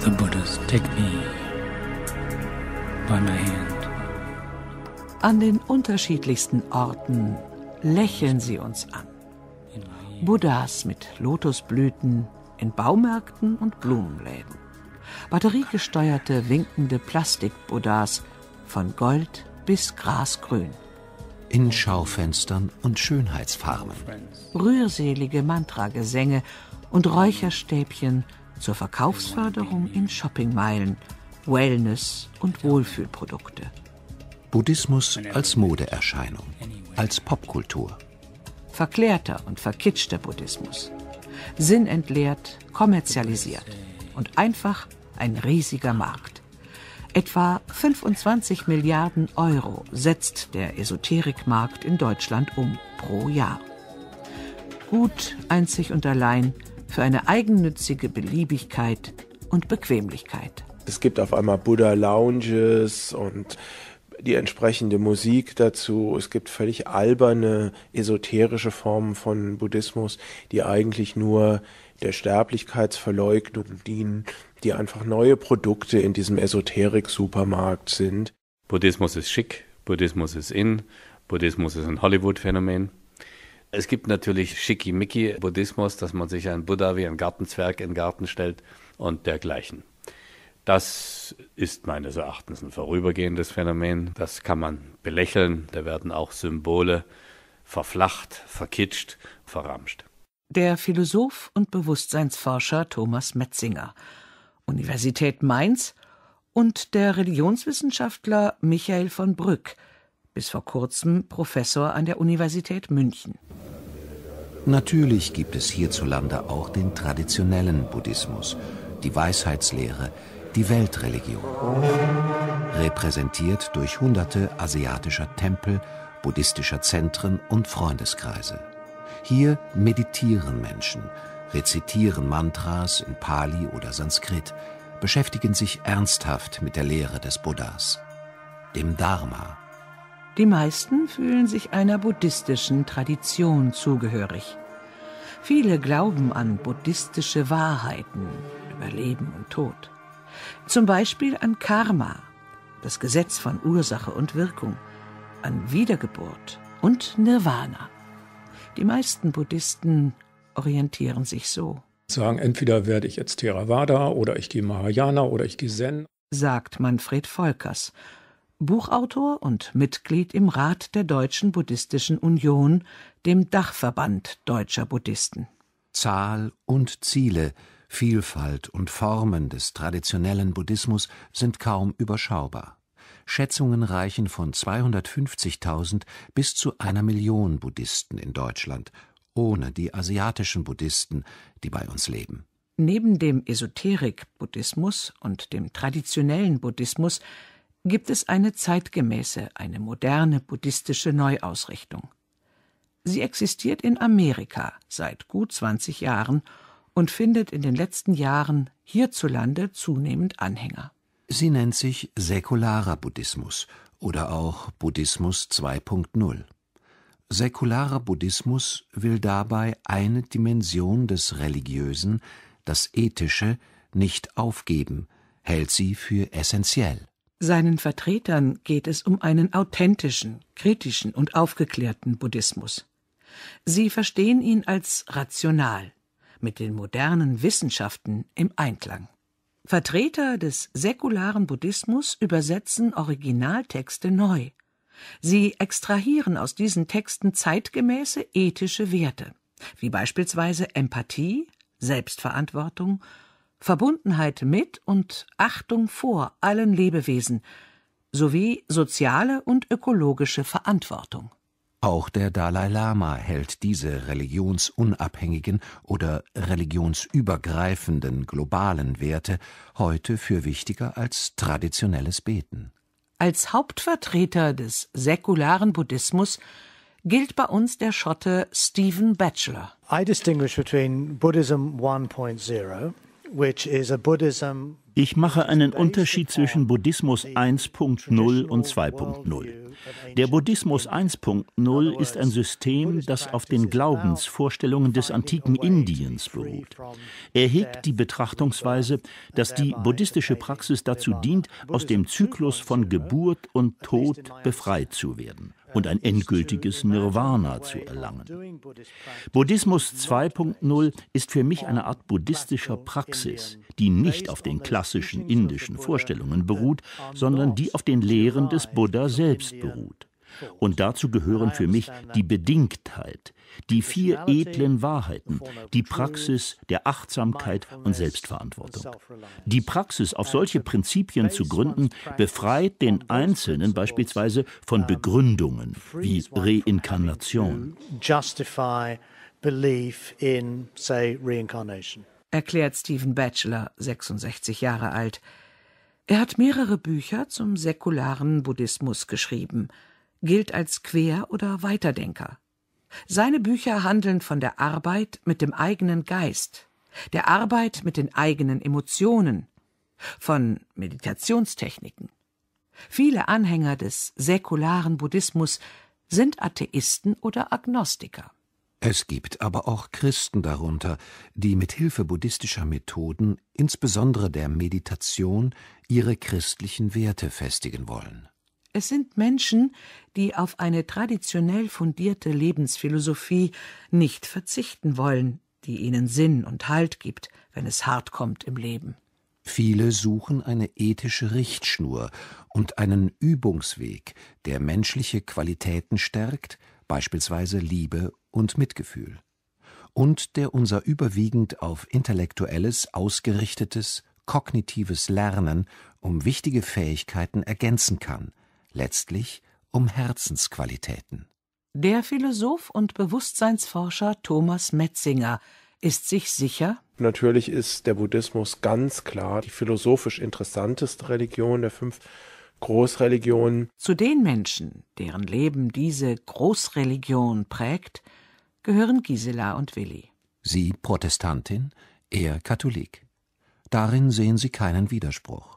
The Buddhas take me by my hand. An den unterschiedlichsten Orten lächeln sie uns an. Buddhas mit Lotusblüten in Baumärkten und Blumenläden. Batteriegesteuerte, winkende Plastik-Buddhas von Gold bis Grasgrün. In Schaufenstern und Schönheitsfarben. Rührselige Mantragesänge und Räucherstäbchen zur Verkaufsförderung in Shoppingmeilen, Wellness und Wohlfühlprodukte. Buddhismus als Modeerscheinung, als Popkultur. Verklärter und verkitschter Buddhismus. Sinnentleert, kommerzialisiert und einfach ein riesiger Markt. Etwa 25 Milliarden Euro setzt der Esoterikmarkt in Deutschland um pro Jahr. Gut einzig und allein für eine eigennützige Beliebigkeit und Bequemlichkeit. Es gibt auf einmal Buddha-Lounges und die entsprechende Musik dazu. Es gibt völlig alberne, esoterische Formen von Buddhismus, die eigentlich nur der Sterblichkeitsverleugnung dienen, die einfach neue Produkte in diesem Esoterik-Supermarkt sind. Buddhismus ist schick, Buddhismus ist in, Buddhismus ist ein Hollywood-Phänomen. Es gibt natürlich schickimicki Buddhismus, dass man sich einen Buddha wie einen Gartenzwerg in den Garten stellt und dergleichen. Das ist meines Erachtens ein vorübergehendes Phänomen. Das kann man belächeln. Da werden auch Symbole verflacht, verkitscht, verramscht. Der Philosoph und Bewusstseinsforscher Thomas Metzinger, Universität Mainz und der Religionswissenschaftler Michael von Brück, bis vor kurzem Professor an der Universität München. Natürlich gibt es hierzulande auch den traditionellen Buddhismus, die Weisheitslehre, die Weltreligion. Repräsentiert durch hunderte asiatischer Tempel, buddhistischer Zentren und Freundeskreise. Hier meditieren Menschen, rezitieren Mantras in Pali oder Sanskrit, beschäftigen sich ernsthaft mit der Lehre des Buddhas, dem Dharma, die meisten fühlen sich einer buddhistischen Tradition zugehörig. Viele glauben an buddhistische Wahrheiten über Leben und Tod. Zum Beispiel an Karma, das Gesetz von Ursache und Wirkung, an Wiedergeburt und Nirvana. Die meisten Buddhisten orientieren sich so. Sagen, entweder werde ich jetzt Theravada oder ich gehe Mahayana oder ich gehe Zen, sagt Manfred Volkers Buchautor und Mitglied im Rat der Deutschen Buddhistischen Union, dem Dachverband deutscher Buddhisten. Zahl und Ziele, Vielfalt und Formen des traditionellen Buddhismus sind kaum überschaubar. Schätzungen reichen von 250.000 bis zu einer Million Buddhisten in Deutschland, ohne die asiatischen Buddhisten, die bei uns leben. Neben dem Esoterik-Buddhismus und dem traditionellen Buddhismus gibt es eine zeitgemäße, eine moderne buddhistische Neuausrichtung. Sie existiert in Amerika seit gut 20 Jahren und findet in den letzten Jahren hierzulande zunehmend Anhänger. Sie nennt sich säkularer Buddhismus oder auch Buddhismus 2.0. Säkularer Buddhismus will dabei eine Dimension des Religiösen, das Ethische, nicht aufgeben, hält sie für essentiell. Seinen Vertretern geht es um einen authentischen, kritischen und aufgeklärten Buddhismus. Sie verstehen ihn als rational, mit den modernen Wissenschaften im Einklang. Vertreter des säkularen Buddhismus übersetzen Originaltexte neu. Sie extrahieren aus diesen Texten zeitgemäße ethische Werte, wie beispielsweise Empathie, Selbstverantwortung Verbundenheit mit und Achtung vor allen Lebewesen sowie soziale und ökologische Verantwortung. Auch der Dalai Lama hält diese religionsunabhängigen oder religionsübergreifenden globalen Werte heute für wichtiger als traditionelles Beten. Als Hauptvertreter des säkularen Buddhismus gilt bei uns der Schotte Stephen Batchelor. I distinguish between Buddhism 1.0 ich mache einen Unterschied zwischen Buddhismus 1.0 und 2.0. Der Buddhismus 1.0 ist ein System, das auf den Glaubensvorstellungen des antiken Indiens beruht. Er hegt die Betrachtungsweise, dass die buddhistische Praxis dazu dient, aus dem Zyklus von Geburt und Tod befreit zu werden und ein endgültiges Nirvana zu erlangen. Buddhismus 2.0 ist für mich eine Art buddhistischer Praxis, die nicht auf den klassischen indischen Vorstellungen beruht, sondern die auf den Lehren des Buddha selbst beruht. Und dazu gehören für mich die Bedingtheit, die vier edlen Wahrheiten, die Praxis der Achtsamkeit und Selbstverantwortung. Die Praxis auf solche Prinzipien zu gründen, befreit den Einzelnen beispielsweise von Begründungen wie Reinkarnation. Erklärt Stephen Batchelor, 66 Jahre alt. Er hat mehrere Bücher zum säkularen Buddhismus geschrieben – gilt als Quer- oder Weiterdenker. Seine Bücher handeln von der Arbeit mit dem eigenen Geist, der Arbeit mit den eigenen Emotionen, von Meditationstechniken. Viele Anhänger des säkularen Buddhismus sind Atheisten oder Agnostiker. Es gibt aber auch Christen darunter, die mit Hilfe buddhistischer Methoden, insbesondere der Meditation, ihre christlichen Werte festigen wollen. Es sind Menschen, die auf eine traditionell fundierte Lebensphilosophie nicht verzichten wollen, die ihnen Sinn und Halt gibt, wenn es hart kommt im Leben. Viele suchen eine ethische Richtschnur und einen Übungsweg, der menschliche Qualitäten stärkt, beispielsweise Liebe und Mitgefühl, und der unser überwiegend auf intellektuelles, ausgerichtetes, kognitives Lernen um wichtige Fähigkeiten ergänzen kann, letztlich um Herzensqualitäten. Der Philosoph und Bewusstseinsforscher Thomas Metzinger ist sich sicher, Natürlich ist der Buddhismus ganz klar die philosophisch interessanteste Religion der fünf Großreligionen. Zu den Menschen, deren Leben diese Großreligion prägt, gehören Gisela und Willi. Sie Protestantin, er Katholik. Darin sehen sie keinen Widerspruch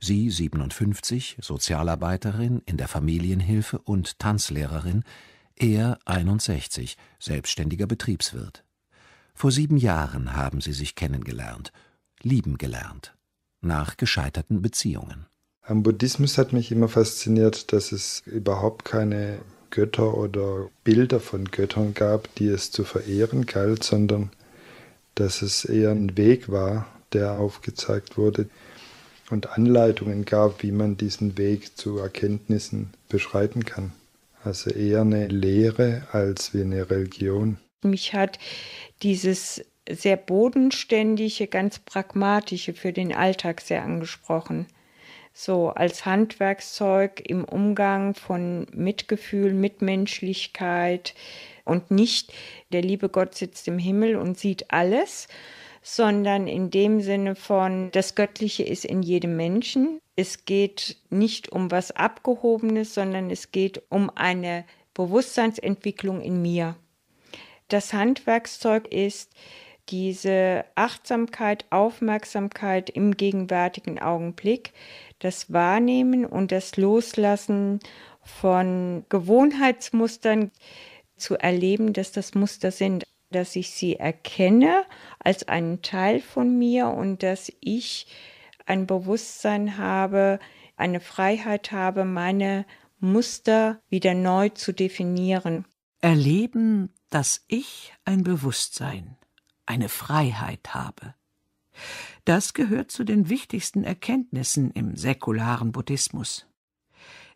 sie 57, Sozialarbeiterin in der Familienhilfe und Tanzlehrerin, er 61, selbstständiger Betriebswirt. Vor sieben Jahren haben sie sich kennengelernt, lieben gelernt, nach gescheiterten Beziehungen. Am Buddhismus hat mich immer fasziniert, dass es überhaupt keine Götter oder Bilder von Göttern gab, die es zu verehren galt, sondern dass es eher ein Weg war, der aufgezeigt wurde, und Anleitungen gab, wie man diesen Weg zu Erkenntnissen beschreiten kann. Also eher eine Lehre als wie eine Religion. Mich hat dieses sehr bodenständige, ganz pragmatische für den Alltag sehr angesprochen. So als Handwerkszeug im Umgang von Mitgefühl, Mitmenschlichkeit und nicht der liebe Gott sitzt im Himmel und sieht alles, sondern in dem Sinne von, das Göttliche ist in jedem Menschen. Es geht nicht um was Abgehobenes, sondern es geht um eine Bewusstseinsentwicklung in mir. Das Handwerkszeug ist diese Achtsamkeit, Aufmerksamkeit im gegenwärtigen Augenblick, das Wahrnehmen und das Loslassen von Gewohnheitsmustern zu erleben, dass das Muster sind dass ich sie erkenne als einen Teil von mir und dass ich ein Bewusstsein habe, eine Freiheit habe, meine Muster wieder neu zu definieren. Erleben, dass ich ein Bewusstsein, eine Freiheit habe. Das gehört zu den wichtigsten Erkenntnissen im säkularen Buddhismus.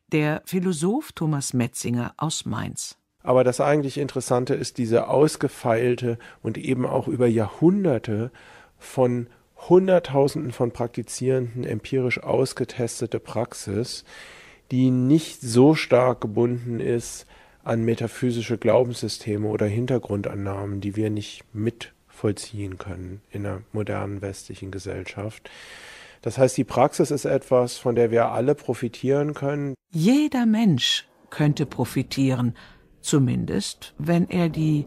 Der Philosoph Thomas Metzinger aus Mainz aber das eigentlich Interessante ist diese ausgefeilte und eben auch über Jahrhunderte von Hunderttausenden von Praktizierenden empirisch ausgetestete Praxis, die nicht so stark gebunden ist an metaphysische Glaubenssysteme oder Hintergrundannahmen, die wir nicht mit vollziehen können in einer modernen westlichen Gesellschaft. Das heißt, die Praxis ist etwas, von der wir alle profitieren können. Jeder Mensch könnte profitieren, Zumindest, wenn er die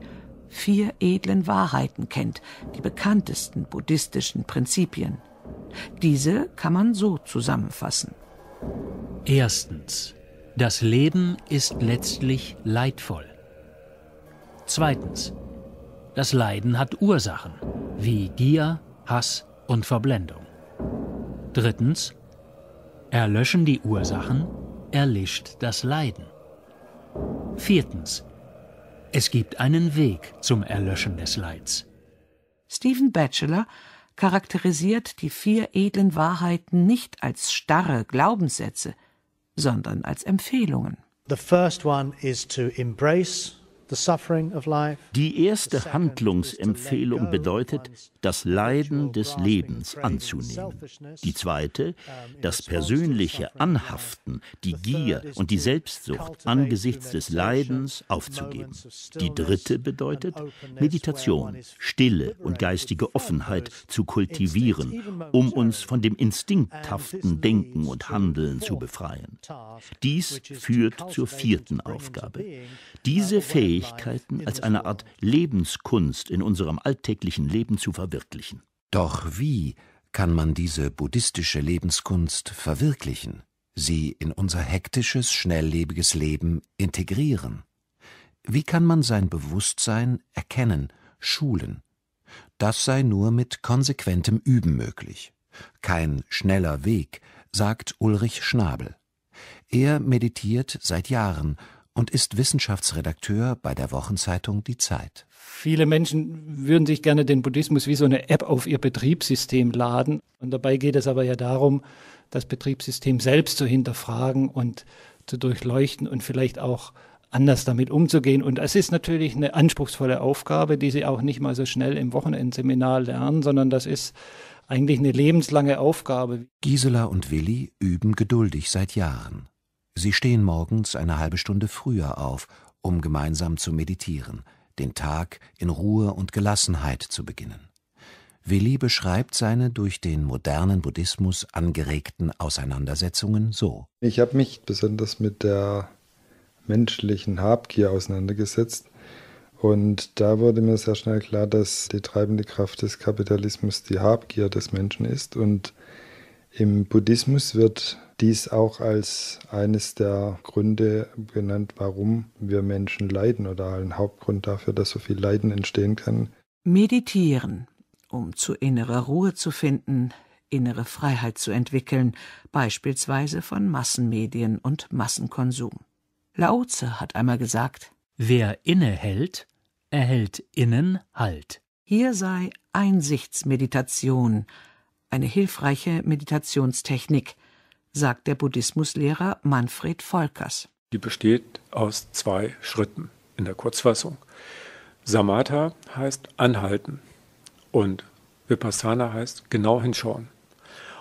vier edlen Wahrheiten kennt, die bekanntesten buddhistischen Prinzipien. Diese kann man so zusammenfassen. Erstens. Das Leben ist letztlich leidvoll. Zweitens. Das Leiden hat Ursachen, wie Gier, Hass und Verblendung. Drittens. Erlöschen die Ursachen, erlischt das Leiden. Viertens. Es gibt einen Weg zum Erlöschen des Leids. Stephen Batchelor charakterisiert die vier edlen Wahrheiten nicht als starre Glaubenssätze, sondern als Empfehlungen. The first one is to embrace die erste Handlungsempfehlung bedeutet, das Leiden des Lebens anzunehmen. Die zweite, das also persönliche Anhaften, die Gier und die Selbstsucht angesichts des Leidens aufzugeben. Die dritte bedeutet, Meditation, Stille und geistige Offenheit zu kultivieren, um uns von dem instinkthaften Denken und Handeln zu befreien. Dies führt zur vierten Aufgabe. Uh, Diese Fähigkeit Fähigkeiten als eine Art Lebenskunst in unserem alltäglichen Leben zu verwirklichen. Doch wie kann man diese buddhistische Lebenskunst verwirklichen, sie in unser hektisches, schnelllebiges Leben integrieren? Wie kann man sein Bewusstsein erkennen, schulen? Das sei nur mit konsequentem Üben möglich. Kein schneller Weg, sagt Ulrich Schnabel. Er meditiert seit Jahren, und ist Wissenschaftsredakteur bei der Wochenzeitung Die Zeit. Viele Menschen würden sich gerne den Buddhismus wie so eine App auf ihr Betriebssystem laden. Und dabei geht es aber ja darum, das Betriebssystem selbst zu hinterfragen und zu durchleuchten und vielleicht auch anders damit umzugehen. Und es ist natürlich eine anspruchsvolle Aufgabe, die Sie auch nicht mal so schnell im Wochenendseminar lernen, sondern das ist eigentlich eine lebenslange Aufgabe. Gisela und Willi üben geduldig seit Jahren. Sie stehen morgens eine halbe Stunde früher auf, um gemeinsam zu meditieren, den Tag in Ruhe und Gelassenheit zu beginnen. Willi beschreibt seine durch den modernen Buddhismus angeregten Auseinandersetzungen so. Ich habe mich besonders mit der menschlichen Habgier auseinandergesetzt. Und da wurde mir sehr schnell klar, dass die treibende Kraft des Kapitalismus die Habgier des Menschen ist und im Buddhismus wird dies auch als eines der Gründe genannt, warum wir Menschen leiden oder ein Hauptgrund dafür, dass so viel Leiden entstehen kann. Meditieren, um zu innerer Ruhe zu finden, innere Freiheit zu entwickeln, beispielsweise von Massenmedien und Massenkonsum. Laoze hat einmal gesagt: Wer innehält, erhält innen Halt. Hier sei Einsichtsmeditation eine hilfreiche Meditationstechnik, sagt der Buddhismuslehrer Manfred Volkers. Die besteht aus zwei Schritten in der Kurzfassung. Samatha heißt anhalten und Vipassana heißt genau hinschauen.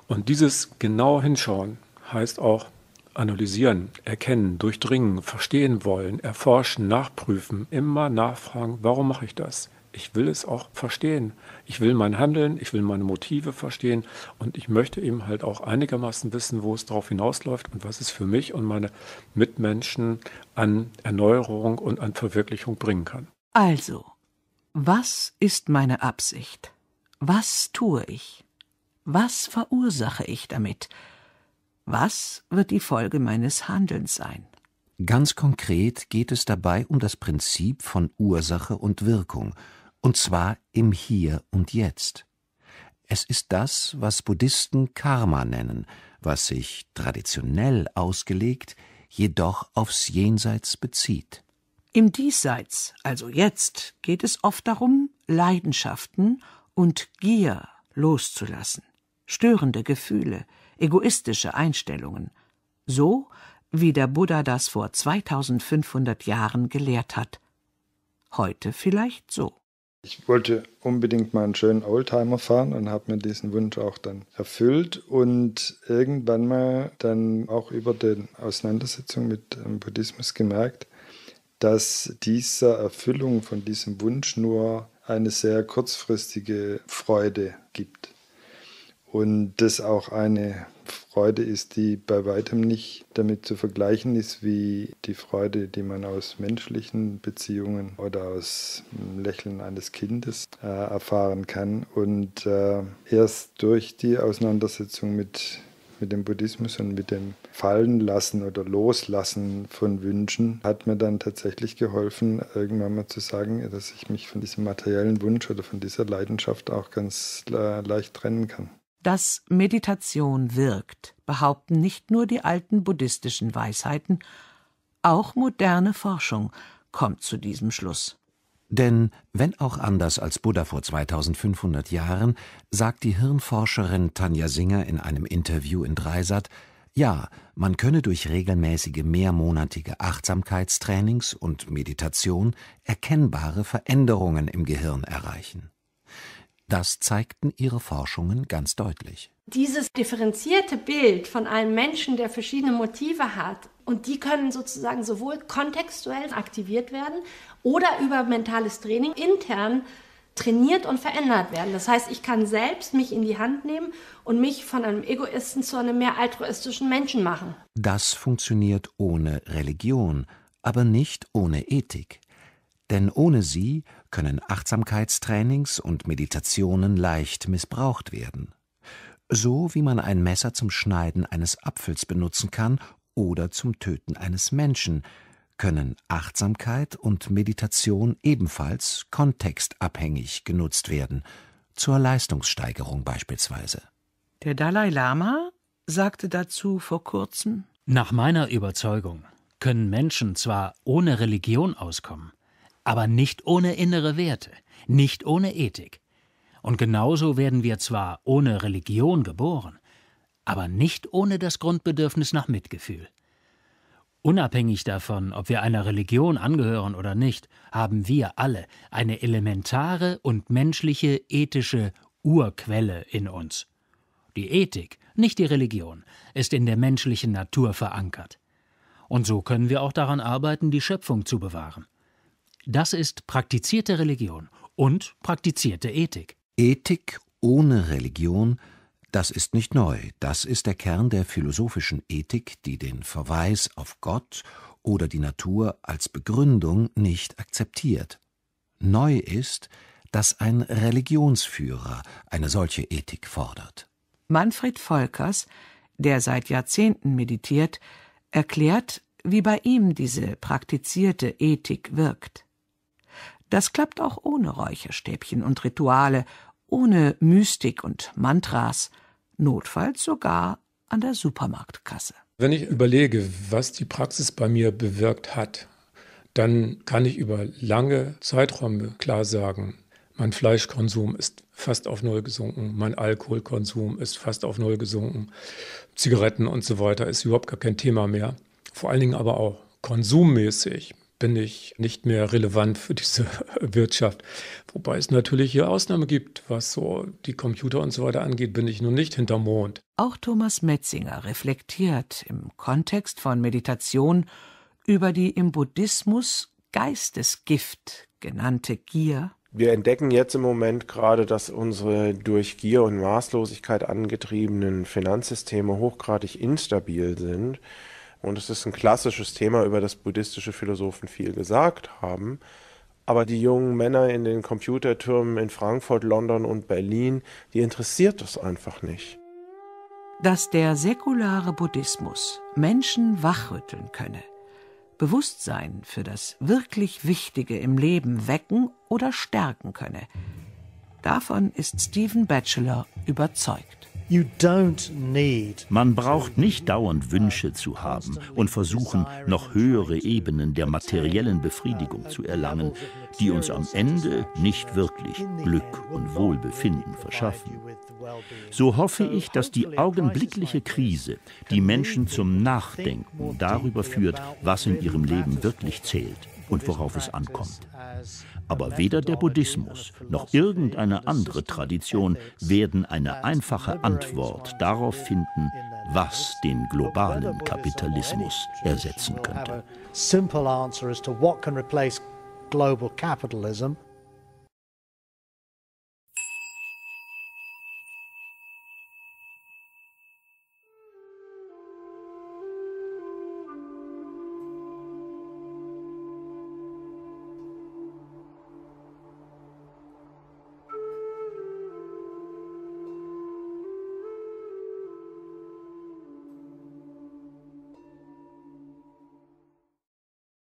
Und dieses genau hinschauen heißt auch analysieren, erkennen, durchdringen, verstehen wollen, erforschen, nachprüfen, immer nachfragen, warum mache ich das? ich will es auch verstehen. Ich will mein Handeln, ich will meine Motive verstehen und ich möchte eben halt auch einigermaßen wissen, wo es darauf hinausläuft und was es für mich und meine Mitmenschen an Erneuerung und an Verwirklichung bringen kann. Also, was ist meine Absicht? Was tue ich? Was verursache ich damit? Was wird die Folge meines Handelns sein? Ganz konkret geht es dabei um das Prinzip von Ursache und Wirkung und zwar im Hier und Jetzt. Es ist das, was Buddhisten Karma nennen, was sich traditionell ausgelegt, jedoch aufs Jenseits bezieht. Im Diesseits, also jetzt, geht es oft darum, Leidenschaften und Gier loszulassen, störende Gefühle, egoistische Einstellungen, so wie der Buddha das vor 2500 Jahren gelehrt hat. Heute vielleicht so. Ich wollte unbedingt mal einen schönen Oldtimer fahren und habe mir diesen Wunsch auch dann erfüllt und irgendwann mal dann auch über die Auseinandersetzung mit dem Buddhismus gemerkt, dass dieser Erfüllung von diesem Wunsch nur eine sehr kurzfristige Freude gibt und das auch eine Freude ist, die bei weitem nicht damit zu vergleichen ist wie die Freude, die man aus menschlichen Beziehungen oder aus dem Lächeln eines Kindes äh, erfahren kann. Und äh, erst durch die Auseinandersetzung mit, mit dem Buddhismus und mit dem Fallenlassen oder Loslassen von Wünschen hat mir dann tatsächlich geholfen, irgendwann mal zu sagen, dass ich mich von diesem materiellen Wunsch oder von dieser Leidenschaft auch ganz äh, leicht trennen kann dass Meditation wirkt, behaupten nicht nur die alten buddhistischen Weisheiten, auch moderne Forschung kommt zu diesem Schluss. Denn wenn auch anders als Buddha vor 2500 Jahren, sagt die Hirnforscherin Tanja Singer in einem Interview in Dreisat, ja, man könne durch regelmäßige mehrmonatige Achtsamkeitstrainings und Meditation erkennbare Veränderungen im Gehirn erreichen. Das zeigten ihre Forschungen ganz deutlich. Dieses differenzierte Bild von einem Menschen, der verschiedene Motive hat, und die können sozusagen sowohl kontextuell aktiviert werden oder über mentales Training intern trainiert und verändert werden. Das heißt, ich kann selbst mich in die Hand nehmen und mich von einem Egoisten zu einem mehr altruistischen Menschen machen. Das funktioniert ohne Religion, aber nicht ohne Ethik. Denn ohne sie können Achtsamkeitstrainings und Meditationen leicht missbraucht werden. So wie man ein Messer zum Schneiden eines Apfels benutzen kann oder zum Töten eines Menschen, können Achtsamkeit und Meditation ebenfalls kontextabhängig genutzt werden, zur Leistungssteigerung beispielsweise. Der Dalai Lama sagte dazu vor kurzem Nach meiner Überzeugung können Menschen zwar ohne Religion auskommen, aber nicht ohne innere Werte, nicht ohne Ethik. Und genauso werden wir zwar ohne Religion geboren, aber nicht ohne das Grundbedürfnis nach Mitgefühl. Unabhängig davon, ob wir einer Religion angehören oder nicht, haben wir alle eine elementare und menschliche ethische Urquelle in uns. Die Ethik, nicht die Religion, ist in der menschlichen Natur verankert. Und so können wir auch daran arbeiten, die Schöpfung zu bewahren. Das ist praktizierte Religion und praktizierte Ethik. Ethik ohne Religion, das ist nicht neu, das ist der Kern der philosophischen Ethik, die den Verweis auf Gott oder die Natur als Begründung nicht akzeptiert. Neu ist, dass ein Religionsführer eine solche Ethik fordert. Manfred Volkers, der seit Jahrzehnten meditiert, erklärt, wie bei ihm diese praktizierte Ethik wirkt. Das klappt auch ohne Räucherstäbchen und Rituale, ohne Mystik und Mantras, notfalls sogar an der Supermarktkasse. Wenn ich überlege, was die Praxis bei mir bewirkt hat, dann kann ich über lange Zeiträume klar sagen, mein Fleischkonsum ist fast auf Null gesunken, mein Alkoholkonsum ist fast auf Null gesunken, Zigaretten und so weiter ist überhaupt gar kein Thema mehr. Vor allen Dingen aber auch konsummäßig bin ich nicht mehr relevant für diese Wirtschaft. Wobei es natürlich hier Ausnahmen gibt, was so die Computer und so weiter angeht, bin ich nun nicht hinter Mond. Auch Thomas Metzinger reflektiert im Kontext von Meditation über die im Buddhismus Geistesgift genannte Gier wir entdecken jetzt im Moment gerade, dass unsere durch Gier und Maßlosigkeit angetriebenen Finanzsysteme hochgradig instabil sind und es ist ein klassisches Thema, über das buddhistische Philosophen viel gesagt haben. Aber die jungen Männer in den Computertürmen in Frankfurt, London und Berlin, die interessiert das einfach nicht. Dass der säkulare Buddhismus Menschen wachrütteln könne, Bewusstsein für das wirklich Wichtige im Leben wecken oder stärken könne, davon ist Stephen Batchelor überzeugt. Man braucht nicht dauernd Wünsche zu haben und versuchen, noch höhere Ebenen der materiellen Befriedigung zu erlangen, die uns am Ende nicht wirklich Glück und Wohlbefinden verschaffen. So hoffe ich, dass die augenblickliche Krise die Menschen zum Nachdenken darüber führt, was in ihrem Leben wirklich zählt und worauf es ankommt. Aber weder der Buddhismus noch irgendeine andere Tradition werden eine einfache Antwort darauf finden, was den globalen Kapitalismus ersetzen könnte.